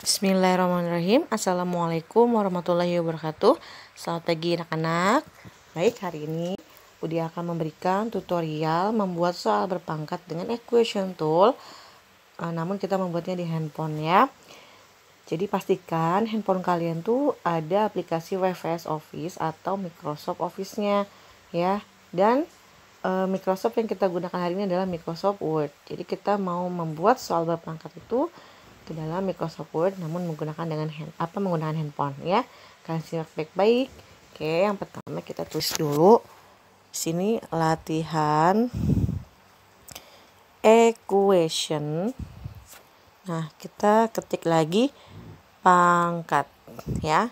Bismillahirrahmanirrahim Assalamualaikum warahmatullahi wabarakatuh Selamat pagi anak-anak Baik hari ini Udi akan memberikan tutorial Membuat soal berpangkat dengan equation tool uh, Namun kita membuatnya di handphone ya Jadi pastikan handphone kalian tuh Ada aplikasi WFS Office Atau Microsoft Office-nya ya Dan uh, Microsoft yang kita gunakan hari ini adalah Microsoft Word Jadi kita mau membuat soal berpangkat itu ke dalam Microsoft Word namun menggunakan dengan hand apa menggunakan handphone ya kalian simak baik-baik oke yang pertama kita tulis dulu sini latihan equation nah kita ketik lagi pangkat ya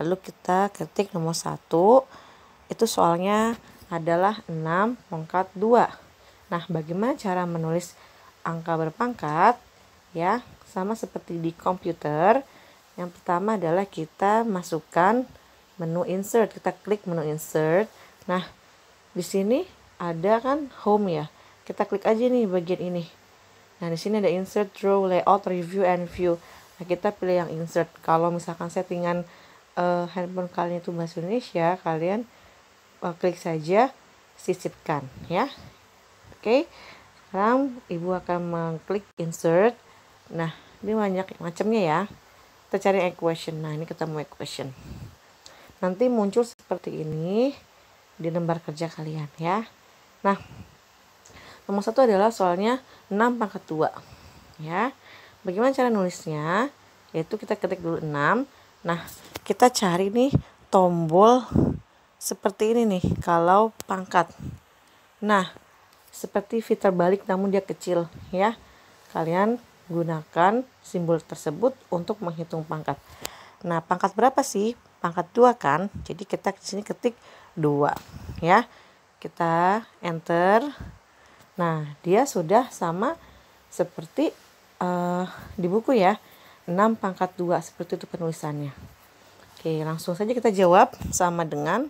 lalu kita ketik nomor satu itu soalnya adalah 6 pangkat 2 nah bagaimana cara menulis angka berpangkat ya sama seperti di komputer yang pertama adalah kita masukkan menu insert kita klik menu insert nah di sini ada kan home ya kita klik aja nih bagian ini nah di sini ada insert draw layout review and view nah kita pilih yang insert kalau misalkan settingan uh, handphone kalian itu bahasa Indonesia kalian uh, klik saja sisipkan ya oke okay. sekarang ibu akan mengklik insert Nah, ini banyak macamnya ya. Kita cari equation. Nah, ini ketemu equation. Nanti muncul seperti ini di lembar kerja kalian ya. Nah, nomor satu adalah soalnya 6 pangkat 2. Ya. Bagaimana cara nulisnya? Yaitu kita ketik dulu 6. Nah, kita cari nih tombol seperti ini nih kalau pangkat. Nah, seperti fitur balik namun dia kecil ya. Kalian gunakan simbol tersebut untuk menghitung pangkat. Nah, pangkat berapa sih? Pangkat 2 kan? Jadi kita di sini ketik 2 ya. Kita enter. Nah, dia sudah sama seperti uh, di buku ya. 6 pangkat 2 seperti itu penulisannya. Oke, langsung saja kita jawab sama dengan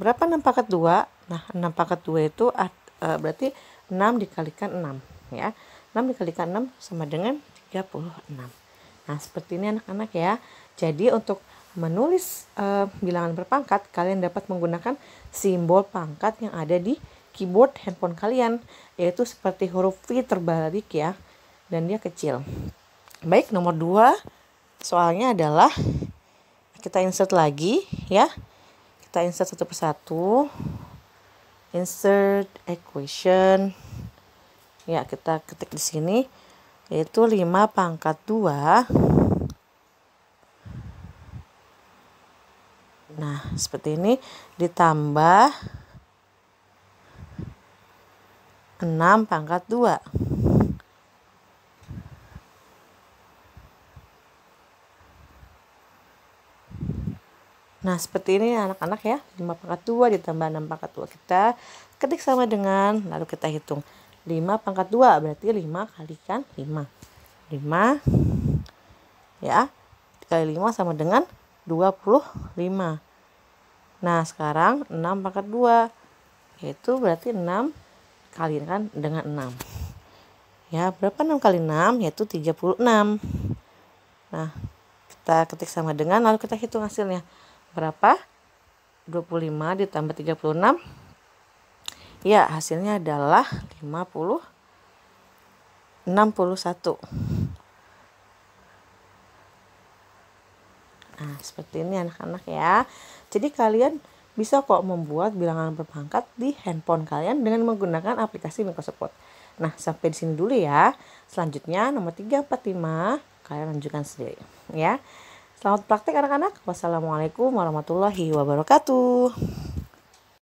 berapa 6 pangkat 2? Nah, 6 pangkat 2 itu uh, berarti 6 dikalikan 6 ya. 6 dikalikan 6 sama dengan 36. Nah, seperti ini anak-anak ya. Jadi untuk menulis e, bilangan berpangkat, kalian dapat menggunakan simbol pangkat yang ada di keyboard handphone kalian, yaitu seperti huruf V terbalik ya, dan dia kecil. Baik, nomor 2 soalnya adalah kita insert lagi ya. Kita insert satu persatu. Insert equation ya kita ketik di sini yaitu 5 pangkat 2 nah seperti ini ditambah 6 pangkat 2 Nah seperti ini anak-anak ya 5 pangkat 2 ditambah 6 pangkat 2 kita ketik sama dengan lalu kita hitung 5 pangkat 2 berarti 5 kalikan 5 5 ya kali 5 sama dengan 25 nah sekarang 6 pangkat 2 yaitu berarti 6 kali kan dengan 6 ya berapa 6 kali 6 yaitu 36 nah kita ketik sama dengan lalu kita hitung hasilnya berapa 25 ditambah 36 Ya, hasilnya adalah 50 61. Nah, seperti ini anak-anak ya. Jadi kalian bisa kok membuat bilangan berpangkat di handphone kalian dengan menggunakan aplikasi Microsoft Nah, sampai di sini dulu ya. Selanjutnya nomor 3, kalian lanjutkan sendiri ya. Selamat praktik anak-anak. Wassalamualaikum warahmatullahi wabarakatuh.